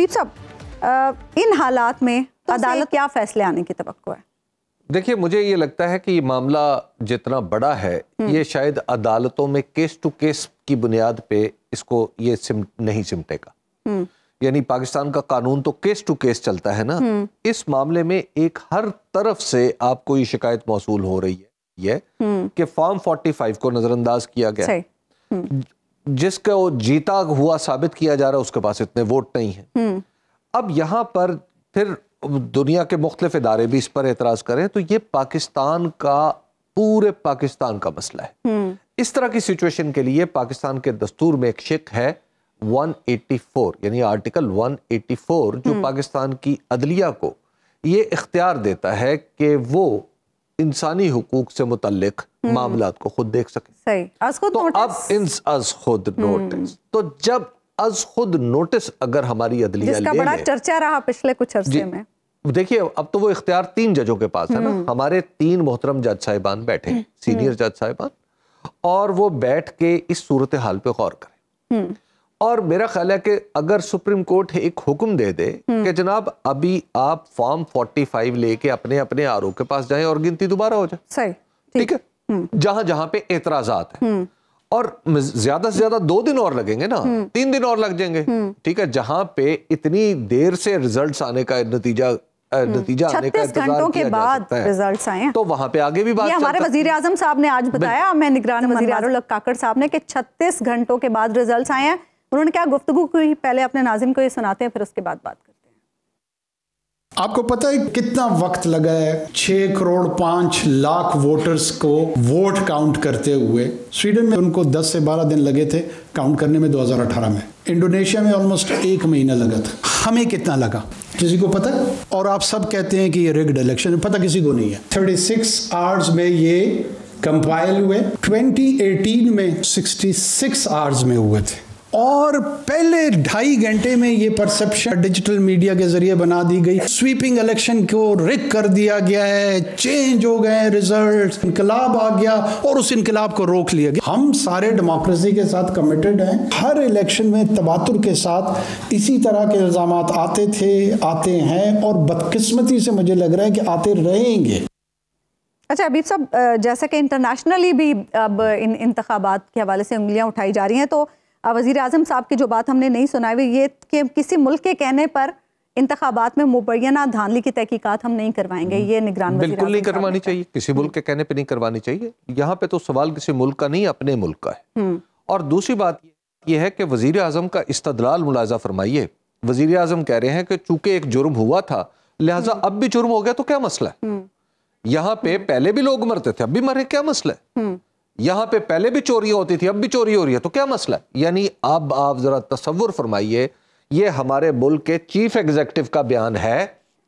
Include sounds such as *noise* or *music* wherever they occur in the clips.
Beep साहब uh, इन हालात में तो अदालत क्या फैसले आने की तो है देखिए मुझे ये लगता है कि ये मामला जितना बड़ा है हम्म। ये शायद अदालतों में केस टू केस की बुनियाद पे इसको ये सिम, नहीं सिमटेगा हम्म। यानी पाकिस्तान का कानून तो केस टू केस चलता है ना हम्म। इस मामले में एक हर तरफ से आपको ये शिकायत मौसू हो रही है कि फॉर्म 45 को नजरअंदाज किया गया जिसको जीता हुआ साबित किया जा रहा है उसके पास इतने वोट नहीं है हम्म। अब यहाँ पर फिर दुनिया के मुख्तलिफ इदारे भी इस पर एतराज़ करें तो ये पाकिस्तान का पूरे पाकिस्तान का मसला है हम्म। इस तरह की सिचुएशन के लिए पाकिस्तान के दस्तूर में एक शिक है 184 यानी आर्टिकल 184 जो हम्म। पाकिस्तान की अदलिया को ये इख्तियार देता है कि वो इंसानी हकूक से मुतलक हम्म। मामला को खुद देख सके सही तो अज खुद तो अब इंस अज खुद नोटिस तो जब अज खुद नोटिस अगर हमारी अदलिया जिसका बड़ा चर्चा रहा पिछले कुछ अरसे में देखिए अब तो वो इख्तियार तीन जजों के पास है ना हम्म। हमारे तीन मोहतरम जज साहिबान बैठे सीनियर हम्म। जज साहिबान और वो बैठ के इस सूरत हाल पे गौर करें और मेरा ख्याल है कि अगर सुप्रीम कोर्ट एक हुक्म दे दे हम्म। कि जनाब अभी आप फॉर्म 45 लेके अपने अपने आरोप के पास जाएं और गिनती दोबारा हो जाए सही ठीक है हम्म। जहां जहां पे एतराजा है हम्म। और ज्यादा से ज्यादा दो दिन और लगेंगे ना तीन दिन और लग जाएंगे ठीक है जहां पे इतनी देर से रिजल्ट्स आने का नतीजा नतीजा आने का घंटों के बाद रिजल्ट्स आए तो वहां पे आगे भी बात हमारे वजीर आजम साहब ने आज बताया मैं निगरान वजीर काकड़ साहब ने कि 36 घंटों के बाद रिजल्ट्स आए हैं उन्होंने क्या गुफ्तु की पहले अपने नाजिम को ये सुनाते हैं फिर उसके बाद बात करते हैं आपको पता है कितना वक्त लगा है छह करोड़ पांच लाख वोटर्स को वोट काउंट करते हुए स्वीडन में उनको दस से बारह दिन लगे थे काउंट करने में 2018 में इंडोनेशिया में ऑलमोस्ट एक महीना लगा था हमें कितना लगा किसी को पता है? और आप सब कहते हैं कि ये रिग्ड इलेक्शन पता किसी को नहीं है 36 आवर्स में ये कंपाइल हुए 2018 में 66 आवर्स में हुए थे और पहले ढाई घंटे में ये परसेप्शन डिजिटल मीडिया के जरिए बना दी गई स्वीपिंग इलेक्शन को रिक कर दिया गया है चेंज हो गए रिजल्ट इनकलाब आ गया और उस इनकलाब को रोक लिया गया हम सारे डेमोक्रेसी के साथ कमिटेड हैं हर इलेक्शन में तबातुर के साथ इसी तरह के इल्ज़ाम आते थे आते हैं और बदकिस्मती से मुझे लग रहा है कि आते रहेंगे अच्छा अबीब साहब जैसा कि इंटरनेशनली भी अब इन इंतबात के हवाले से उंगलियां उठाई जा रही हैं तो वजीर अजम साहब की जो बात हमने नहीं सुनाई हुई ये कि किसी मुल्क के कहने पर इंतबात में मुबैना धानली की तहकीकत हम नहीं करवाएंगे हम्म। ये निगरान बिल्कुल नहीं करवानी चाहिए किसी मुल्क के कहने पर नहीं करवानी चाहिए यहाँ पे तो सवाल किसी मुल्क का नहीं अपने मुल्क का है हम्म। और दूसरी बात यह है कि वजीर अजम का इस्तलाल मुलाजा फरमाइए वजीर अजम कह रहे हैं कि चूंकि एक जुर्म हुआ था लिहाजा हम्म। अब भी जुर्म हो गया तो क्या मसला है यहाँ पे पहले भी लोग मरते थे अब भी मरे क्या मसला है यहां पे पहले भी चोरी होती थी अब भी चोरी हो रही है तो क्या मसला यानी अब आप जरा तस्वुर फरमाइए ये हमारे मुल्क के चीफ एग्जीक्यूटिव का बयान है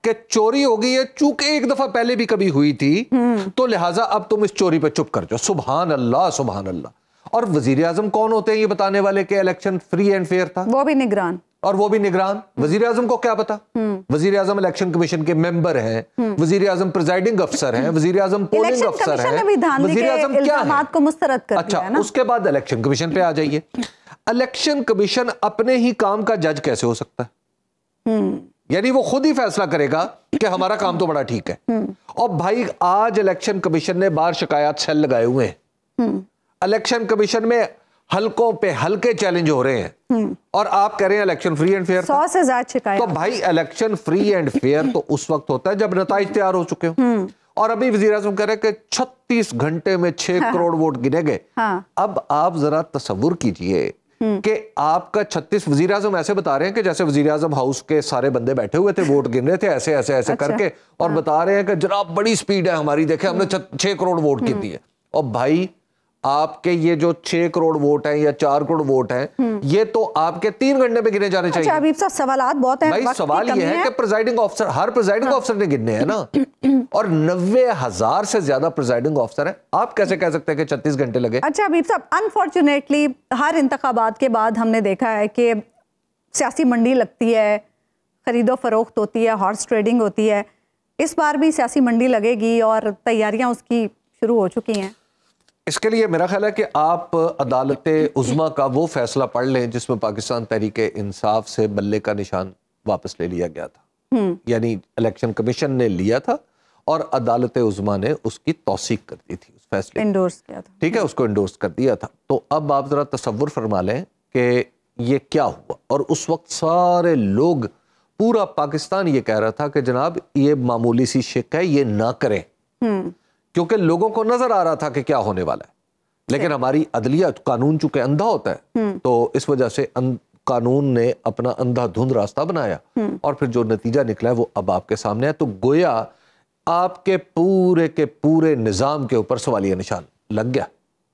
कि चोरी हो गई है चूंकि एक दफा पहले भी कभी हुई थी हम्म। तो लिहाजा अब तुम इस चोरी पर चुप कर जाओ सुबहान अल्लाह सुबहान अल्लाह और वजीर आजम कौन होते हैं ये बताने वाले के इलेक्शन फ्री एंड फेयर था वो भी निगरान और वो भी निगरान वजीर आजम को क्या पता वजीर आजम इलेक्शन कमीशन के मेंबर हैं वजीर आजम प्रिजाइडिंग अफसर हैं वजीर आजम पोलिंग अफसर हैं वजीर आजम क्या को मुस्तरद कर अच्छा उसके बाद इलेक्शन कमीशन पे आ जाइए इलेक्शन कमीशन अपने ही काम का जज कैसे हो सकता है हम्म। यानी वो खुद ही फैसला करेगा कि हमारा काम तो बड़ा ठीक है हम्म। और भाई आज इलेक्शन कमीशन ने बार शिकायत सेल लगाए हुए हैं हम्म। इलेक्शन कमीशन में हलकों पे हलके चैलेंज हो रहे हैं हम्म। और आप कह रहे हैं इलेक्शन फ्री एंड फेयर सौ से ज्यादा शिकायत तो भाई इलेक्शन फ्री एंड फेयर तो उस वक्त होता है जब नतज तैयार हो चुके हो हम्म। और अभी वजीर अजम कह रहे हैं कि छत्तीस घंटे में छह हाँ। करोड़ वोट गिने गए हाँ। अब आप जरा तस्वुर कीजिए हम्म। कि आपका छत्तीस वजी अजम ऐसे बता रहे हैं कि जैसे वजी अजम हाउस के सारे बंदे बैठे हुए थे वोट गिन रहे थे ऐसे ऐसे ऐसे अच्छा, करके और हाँ। बता रहे हैं कि जनाब बड़ी स्पीड है हमारी देखे हमने छह करोड़ वोट गिन दिए और भाई आपके ये जो छह करोड़ वोट हैं या चार करोड़ वोट हैं हम्म। ये तो आपके तीन घंटे में गिने जाने अच्छा चाहिए साहब सवाल बहुत हैं भाई सवाल ये है, कि प्रेजाइडिंग ऑफिसर हर प्रेजाइडिंग हाँ। ऑफिसर ने गिनने हैं ना *clears throat* और नब्बे हजार से ज्यादा प्रेजाइडिंग ऑफिसर हैं आप कैसे कह सकते हैं कि छत्तीस घंटे लगे अच्छा अबीब साहब अनफॉर्चुनेटली हर इंतबात के बाद हमने देखा है कि सियासी मंडी लगती है खरीदो फरोख्त होती है हॉर्स ट्रेडिंग होती है इस बार भी सियासी मंडी लगेगी और तैयारियां उसकी शुरू हो चुकी हैं इसके लिए मेरा ख्याल है कि आप अदालत उजमा का वो फैसला पढ़ लें जिसमें पाकिस्तान तहरीक इंसाफ से बल्ले का निशान वापस ले लिया गया था हम्म। यानी इलेक्शन कमीशन ने लिया था और अदालत उजमा ने उसकी तोसीक कर दी थी उस फैसले इंडोर्स किया था ठीक है उसको इंडोर्स कर दिया था तो अब आप ज़रा तस्वुर फरमा लें कि ये क्या हुआ और उस वक्त सारे लोग पूरा पाकिस्तान ये कह रहा था कि जनाब ये मामूली सी शिक है ये ना करें हम्म। क्योंकि लोगों को नजर आ रहा था कि क्या होने वाला है लेकिन हमारी अदलिया कानून चूंकि अंधा होता है हम्म। तो इस वजह से अं-, कानून ने अपना अंधाधुंध रास्ता बनाया हम्म। और फिर जो नतीजा निकला है वो अब आपके सामने है तो गोया आपके पूरे के पूरे निज़ाम के ऊपर सवालिया निशान लग गया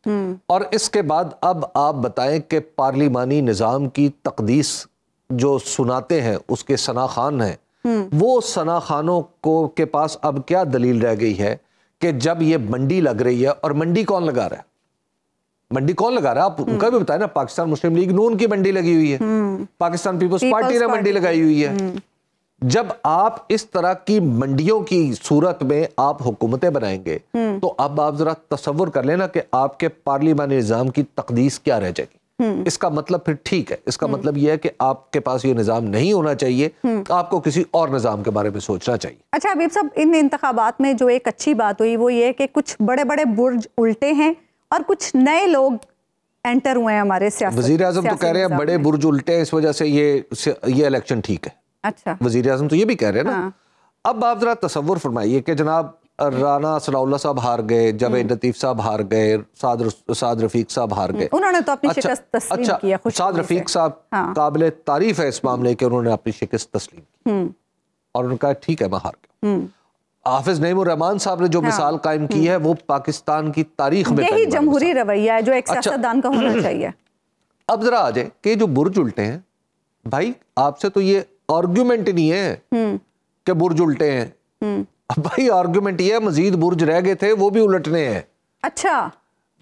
हम्म। और इसके बाद अब आप बताएं कि पार्लिमानी निज़ाम की तकदीस जो सुनाते हैं उसके सना खान हैं वो सना खानों को के पास अब क्या दलील रह गई है कि जब ये मंडी लग रही है और मंडी कौन लगा रहा है मंडी कौन लगा रहा है आप हम्म। उनका भी बताए ना पाकिस्तान मुस्लिम लीग नून की मंडी लगी हुई है हम्म। पाकिस्तान पीपल्स पार्टी ने मंडी लगाई हुई है हम्म। जब आप इस तरह की मंडियों की सूरत में आप हुकूमतें बनाएंगे तो अब आप जरा तस्वुर कर लेना कि आपके पार्लियामानी निज़ाम की तकदीस क्या रह जाएगी हम्म। इसका मतलब फिर ठीक है इसका हम्म। मतलब यह है कि आपके पास ये निज़ाम नहीं होना चाहिए हम्म। आपको किसी और निज़ाम के बारे में सोचना चाहिए अच्छा अभी सब इन इंतबात में जो एक अच्छी बात हुई वो ये कि कुछ बड़े बड़े बुर्ज उल्टे हैं और कुछ नए लोग एंटर हुए हैं हमारे वजीर अजम तो कह रहे हैं बड़े बुर्ज उल्टे हैं इस वजह से ये ये इलेक्शन ठीक है अच्छा वजीर अजम तो ये भी कह रहे हैं ना हाँ। अब आप जरा तस्वुर फरमाइए कि जनाब राणा सनाउल्ला साहब हार गए जावेद हम्म। लतीफ साहब हार गए साद साद रफीक साहब हार गए उन्होंने तो अपनी अच्छा, तस्लीम अच्छा, किया साद रफीक साहब हाँ। काबिल तारीफ है इस मामले के उन्होंने अपनी शिकस्त तस्लीम की हम्म। और उनका ठीक है मैं हार गया हम्म। हाफिज रहमान साहब ने जो हाँ, मिसाल कायम की है वो पाकिस्तान की तारीख में यही जमहूरी रवैया है जो एक अच्छा। सियासतदान का होना *clears throat* चाहिए अब जरा आ जाए कि जो बुर्ज उल्टे हैं भाई आपसे तो ये आर्ग्यूमेंट नहीं है कि बुर्ज उल्टे हैं अब भाई आर्ग्यूमेंट ये मजीद बुर्ज रह गए थे वो भी उलटने हैं अच्छा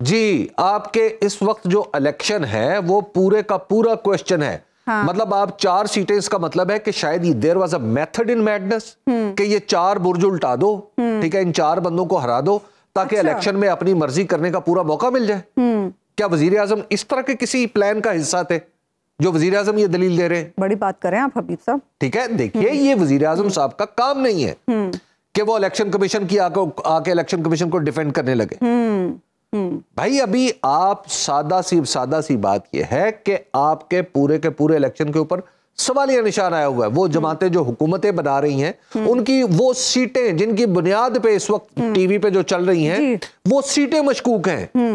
जी आपके इस वक्त जो इलेक्शन है वो पूरे का पूरा क्वेश्चन है हाँ। मतलब आप चार सीटें इसका मतलब है कि शायद ये there was a method in madness कि ये चार बुर्ज उल्टा दो हम्म। ठीक है इन चार बंदों को हरा दो ताकि इलेक्शन अच्छा। में अपनी मर्जी करने का पूरा मौका मिल जाए हम्म। क्या वजीर आजम इस तरह के किसी प्लान का हिस्सा थे जो वजीर आजम ये दलील दे रहे हैं बड़ी बात करें आप हबीब साहब ठीक है देखिए ये वजीर आजम साहब का काम नहीं है हम्म। कि वो इलेक्शन कमीशन की आके आके इलेक्शन कमीशन को डिफेंड करने लगे हम्म, हम्म। भाई अभी आप सादा सी सादा सी बात यह है कि आपके पूरे के पूरे इलेक्शन के ऊपर सवालिया निशान आया हुआ है वो हम्म। जमातें जो हुकूमतें बना रही हैं उनकी वो सीटें जिनकी बुनियाद पे इस वक्त टीवी पे जो चल रही हैं वो सीटें मशकूक हैं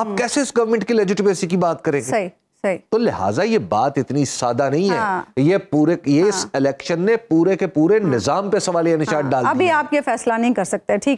आप कैसे इस गवर्नमेंट की लेजिटिमेसी की बात करेंगे तो लिहाजा ये बात इतनी सादा नहीं है हाँ। ये पूरे ये हाँ। इलेक्शन ने पूरे के पूरे हाँ। निजाम पे सवाल निशान हाँ। डाल अभी आप ये फैसला नहीं कर सकते ठीक